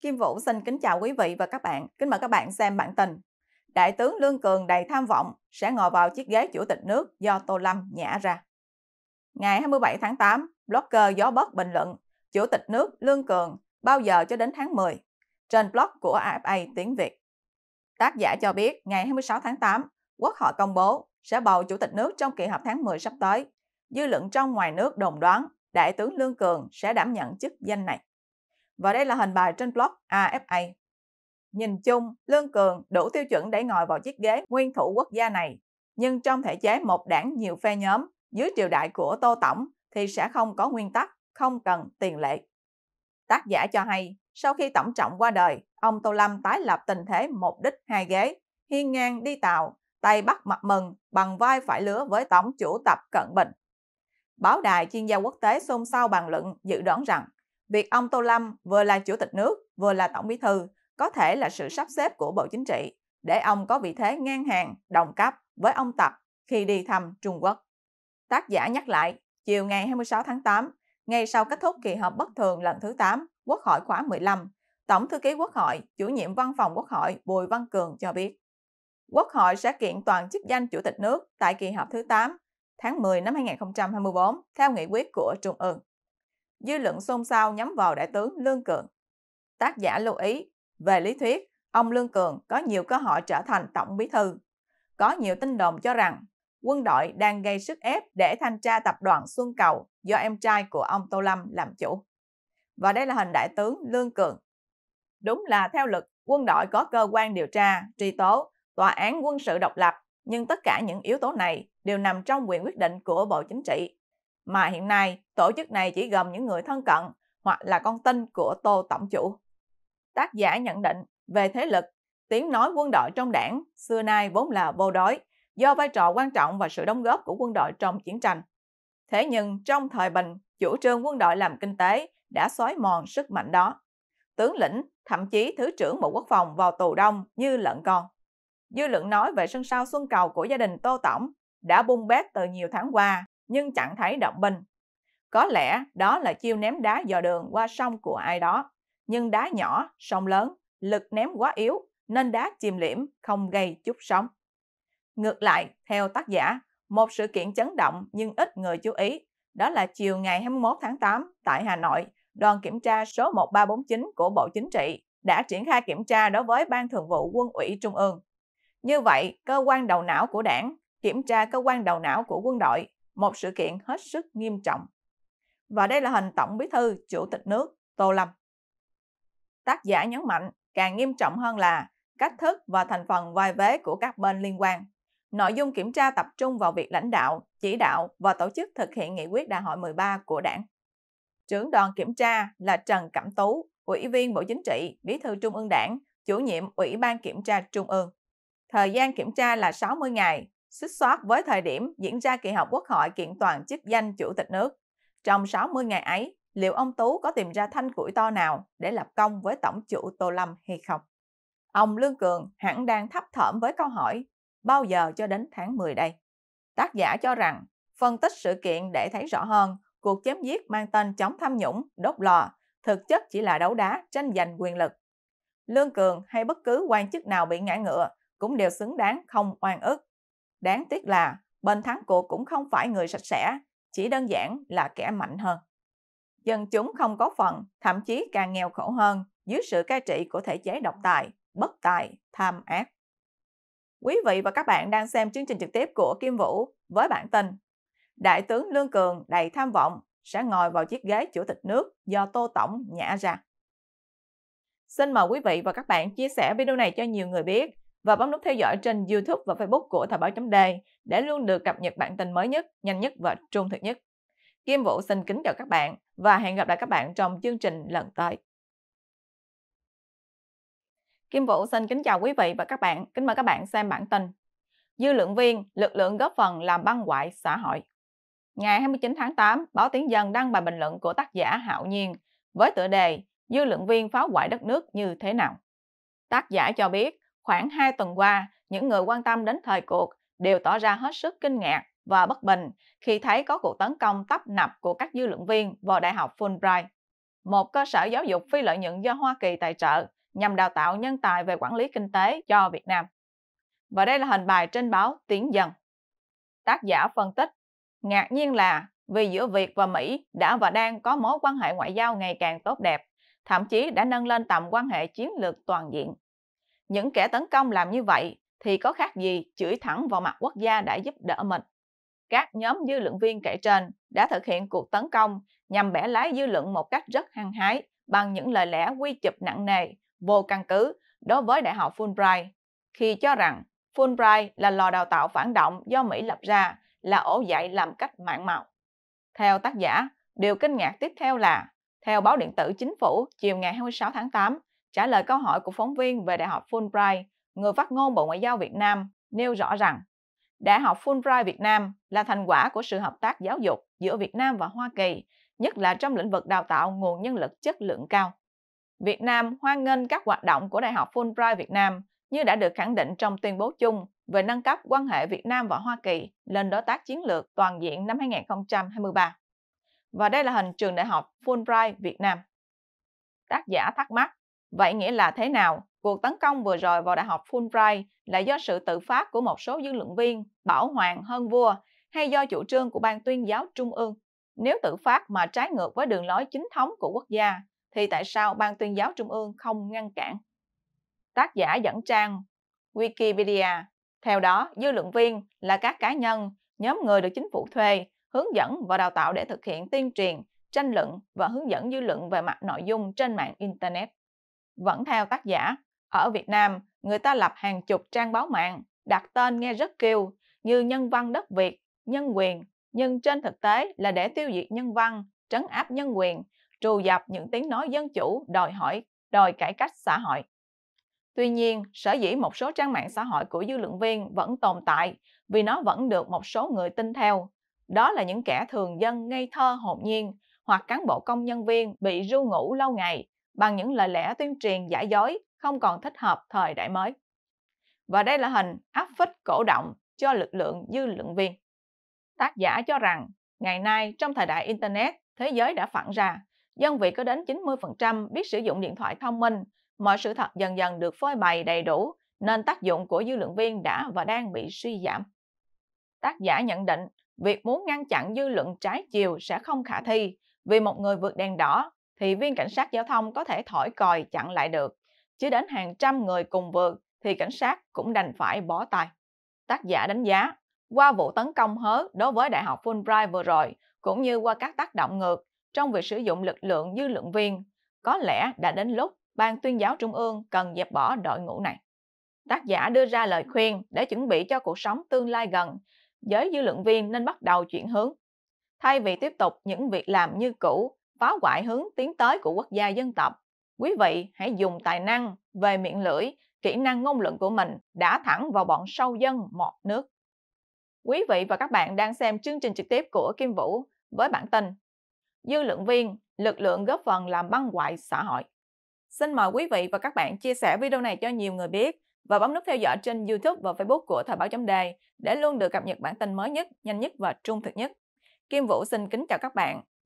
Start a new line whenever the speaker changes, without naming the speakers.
Kim Vũ xin kính chào quý vị và các bạn. Kính mời các bạn xem bản tin. Đại tướng Lương Cường đầy tham vọng sẽ ngồi vào chiếc ghế chủ tịch nước do Tô Lâm nhả ra. Ngày 27 tháng 8, blogger Gió Bất bình luận Chủ tịch nước Lương Cường bao giờ cho đến tháng 10 trên blog của AFA tiếng Việt. Tác giả cho biết ngày 26 tháng 8, Quốc hội công bố sẽ bầu chủ tịch nước trong kỳ họp tháng 10 sắp tới. Dư luận trong ngoài nước đồng đoán Đại tướng Lương Cường sẽ đảm nhận chức danh này. Và đây là hình bài trên blog AFA. Nhìn chung, Lương Cường đủ tiêu chuẩn để ngồi vào chiếc ghế nguyên thủ quốc gia này. Nhưng trong thể chế một đảng nhiều phe nhóm dưới triều đại của Tô Tổng thì sẽ không có nguyên tắc, không cần tiền lệ. Tác giả cho hay, sau khi Tổng Trọng qua đời, ông Tô Lâm tái lập tình thế một đích hai ghế, hiên ngang đi tàu, tay bắt mặt mừng, bằng vai phải lứa với Tổng chủ tập Cận Bình. Báo đài chuyên gia quốc tế xôn xao bàn luận dự đoán rằng Việc ông Tô Lâm vừa là chủ tịch nước, vừa là tổng bí thư có thể là sự sắp xếp của Bộ Chính trị để ông có vị thế ngang hàng, đồng cấp với ông Tập khi đi thăm Trung Quốc. Tác giả nhắc lại, chiều ngày 26 tháng 8, ngay sau kết thúc kỳ họp bất thường lần thứ 8, Quốc hội khóa 15, Tổng thư ký Quốc hội, chủ nhiệm văn phòng Quốc hội Bùi Văn Cường cho biết, Quốc hội sẽ kiện toàn chức danh chủ tịch nước tại kỳ họp thứ 8 tháng 10 năm 2024 theo nghị quyết của Trung ương dư luận xôn xao nhắm vào đại tướng Lương Cường. Tác giả lưu ý, về lý thuyết, ông Lương Cường có nhiều cơ hội trở thành tổng bí thư. Có nhiều tin đồn cho rằng quân đội đang gây sức ép để thanh tra tập đoàn Xuân Cầu do em trai của ông Tô Lâm làm chủ. Và đây là hình đại tướng Lương Cường. Đúng là theo luật quân đội có cơ quan điều tra, truy tố, tòa án quân sự độc lập, nhưng tất cả những yếu tố này đều nằm trong quyền quyết định của Bộ Chính trị mà hiện nay tổ chức này chỉ gồm những người thân cận hoặc là con tin của Tô Tổng Chủ. Tác giả nhận định về thế lực, tiếng nói quân đội trong đảng xưa nay vốn là vô đối do vai trò quan trọng và sự đóng góp của quân đội trong chiến tranh. Thế nhưng trong thời bình, chủ trương quân đội làm kinh tế đã xói mòn sức mạnh đó. Tướng lĩnh, thậm chí Thứ trưởng Bộ Quốc phòng vào tù đông như lợn con. Dư luận nói về sân sau xuân cầu của gia đình Tô Tổng đã bung bét từ nhiều tháng qua nhưng chẳng thấy động binh. Có lẽ đó là chiêu ném đá dò đường qua sông của ai đó, nhưng đá nhỏ, sông lớn, lực ném quá yếu nên đá chìm liễm không gây chút sóng. Ngược lại, theo tác giả, một sự kiện chấn động nhưng ít người chú ý, đó là chiều ngày 21 tháng 8 tại Hà Nội, đoàn kiểm tra số 1349 của Bộ Chính trị đã triển khai kiểm tra đối với Ban Thường vụ Quân ủy Trung ương. Như vậy, cơ quan đầu não của đảng kiểm tra cơ quan đầu não của quân đội một sự kiện hết sức nghiêm trọng. Và đây là hình Tổng Bí thư Chủ tịch nước Tô Lâm. Tác giả nhấn mạnh càng nghiêm trọng hơn là cách thức và thành phần vai vế của các bên liên quan. Nội dung kiểm tra tập trung vào việc lãnh đạo, chỉ đạo và tổ chức thực hiện nghị quyết đại hội 13 của đảng. Trưởng đoàn kiểm tra là Trần Cẩm Tú, Ủy viên Bộ Chính trị, Bí thư Trung ương Đảng, chủ nhiệm Ủy ban Kiểm tra Trung ương. Thời gian kiểm tra là 60 ngày xích soát với thời điểm diễn ra kỳ họp quốc hội kiện toàn chức danh chủ tịch nước. Trong 60 ngày ấy, liệu ông Tú có tìm ra thanh củi to nào để lập công với Tổng chủ Tô Lâm hay không? Ông Lương Cường hẳn đang thấp thởm với câu hỏi bao giờ cho đến tháng 10 đây? Tác giả cho rằng phân tích sự kiện để thấy rõ hơn cuộc chém giết mang tên chống tham nhũng, đốt lò, thực chất chỉ là đấu đá, tranh giành quyền lực. Lương Cường hay bất cứ quan chức nào bị ngã ngựa cũng đều xứng đáng không oan ức Đáng tiếc là bên thắng cuộc cũng không phải người sạch sẽ, chỉ đơn giản là kẻ mạnh hơn. Dân chúng không có phần, thậm chí càng nghèo khổ hơn dưới sự cai trị của thể chế độc tài, bất tài, tham ác. Quý vị và các bạn đang xem chương trình trực tiếp của Kim Vũ với bản tin Đại tướng Lương Cường đầy tham vọng sẽ ngồi vào chiếc ghế chủ tịch nước do Tô Tổng nhả ra. Xin mời quý vị và các bạn chia sẻ video này cho nhiều người biết và bấm nút theo dõi trên YouTube và Facebook của Thời báo chấm đề để luôn được cập nhật bản tin mới nhất, nhanh nhất và trung thực nhất. Kim Vũ xin kính chào các bạn và hẹn gặp lại các bạn trong chương trình lần tới. Kim Vũ xin kính chào quý vị và các bạn, kính mời các bạn xem bản tin. Dư lượng viên, lực lượng góp phần làm băng hoại xã hội. Ngày 29 tháng 8, báo Tiếng Dân đăng bài bình luận của tác giả Hạo Nhiên với tựa đề Dư lượng viên phá hoại đất nước như thế nào? Tác giả cho biết, Khoảng 2 tuần qua, những người quan tâm đến thời cuộc đều tỏ ra hết sức kinh ngạc và bất bình khi thấy có cuộc tấn công tấp nập của các dư luận viên vào Đại học Fulbright, một cơ sở giáo dục phi lợi nhuận do Hoa Kỳ tài trợ nhằm đào tạo nhân tài về quản lý kinh tế cho Việt Nam. Và đây là hình bài trên báo Tiếng Dân. Tác giả phân tích, ngạc nhiên là vì giữa Việt và Mỹ đã và đang có mối quan hệ ngoại giao ngày càng tốt đẹp, thậm chí đã nâng lên tầm quan hệ chiến lược toàn diện. Những kẻ tấn công làm như vậy thì có khác gì chửi thẳng vào mặt quốc gia đã giúp đỡ mình. Các nhóm dư luận viên kể trên đã thực hiện cuộc tấn công nhằm bẻ lái dư luận một cách rất hăng hái bằng những lời lẽ quy chụp nặng nề, vô căn cứ đối với Đại học Fulbright khi cho rằng Fulbright là lò đào tạo phản động do Mỹ lập ra là ổ dạy làm cách mạng màu. Theo tác giả, điều kinh ngạc tiếp theo là theo báo điện tử chính phủ chiều ngày 26 tháng 8, Trả lời câu hỏi của phóng viên về Đại học Fulbright, người phát ngôn Bộ Ngoại giao Việt Nam nêu rõ rằng Đại học Fulbright Việt Nam là thành quả của sự hợp tác giáo dục giữa Việt Nam và Hoa Kỳ, nhất là trong lĩnh vực đào tạo nguồn nhân lực chất lượng cao. Việt Nam hoan nghênh các hoạt động của Đại học Fulbright Việt Nam như đã được khẳng định trong tuyên bố chung về nâng cấp quan hệ Việt Nam và Hoa Kỳ lên đối tác chiến lược toàn diện năm 2023. Và đây là hình trường đại học Fulbright Việt Nam. Tác giả thắc mắc, Vậy nghĩa là thế nào? Cuộc tấn công vừa rồi vào Đại học Fulbright là do sự tự phát của một số dư luận viên, bảo hoàng hơn vua hay do chủ trương của Ban tuyên giáo Trung ương? Nếu tự phát mà trái ngược với đường lối chính thống của quốc gia, thì tại sao Ban tuyên giáo Trung ương không ngăn cản? Tác giả dẫn trang Wikipedia. Theo đó, dư luận viên là các cá nhân, nhóm người được chính phủ thuê, hướng dẫn và đào tạo để thực hiện tuyên truyền, tranh luận và hướng dẫn dư luận về mặt nội dung trên mạng Internet. Vẫn theo tác giả, ở Việt Nam, người ta lập hàng chục trang báo mạng, đặt tên nghe rất kêu như Nhân văn đất Việt, Nhân quyền, nhưng trên thực tế là để tiêu diệt nhân văn, trấn áp nhân quyền, trù dập những tiếng nói dân chủ đòi hỏi, đòi cải cách xã hội. Tuy nhiên, sở dĩ một số trang mạng xã hội của dư luận viên vẫn tồn tại vì nó vẫn được một số người tin theo. Đó là những kẻ thường dân ngây thơ hồn nhiên hoặc cán bộ công nhân viên bị ru ngủ lâu ngày bằng những lời lẽ tuyên truyền giả dối không còn thích hợp thời đại mới. Và đây là hình áp phích cổ động cho lực lượng dư luận viên. Tác giả cho rằng, ngày nay trong thời đại Internet, thế giới đã phản ra, dân vị có đến 90% biết sử dụng điện thoại thông minh, mọi sự thật dần dần được phơi bày đầy đủ, nên tác dụng của dư luận viên đã và đang bị suy giảm. Tác giả nhận định, việc muốn ngăn chặn dư luận trái chiều sẽ không khả thi vì một người vượt đèn đỏ thì viên cảnh sát giao thông có thể thổi còi chặn lại được. Chứ đến hàng trăm người cùng vượt thì cảnh sát cũng đành phải bó tay. Tác giả đánh giá, qua vụ tấn công hớ đối với Đại học Fulbright vừa rồi, cũng như qua các tác động ngược trong việc sử dụng lực lượng dư luận viên, có lẽ đã đến lúc Ban tuyên giáo Trung ương cần dẹp bỏ đội ngũ này. Tác giả đưa ra lời khuyên để chuẩn bị cho cuộc sống tương lai gần, giới dư luận viên nên bắt đầu chuyển hướng. Thay vì tiếp tục những việc làm như cũ, phá hoại hướng tiến tới của quốc gia dân tộc. Quý vị hãy dùng tài năng về miệng lưỡi, kỹ năng ngôn luận của mình đã thẳng vào bọn sâu dân một nước. Quý vị và các bạn đang xem chương trình trực tiếp của Kim Vũ với bản tin Dư luận viên, lực lượng góp phần làm băng hoại xã hội. Xin mời quý vị và các bạn chia sẻ video này cho nhiều người biết và bấm nút theo dõi trên YouTube và Facebook của Thời báo chấm đề để luôn được cập nhật bản tin mới nhất, nhanh nhất và trung thực nhất. Kim Vũ xin kính chào các bạn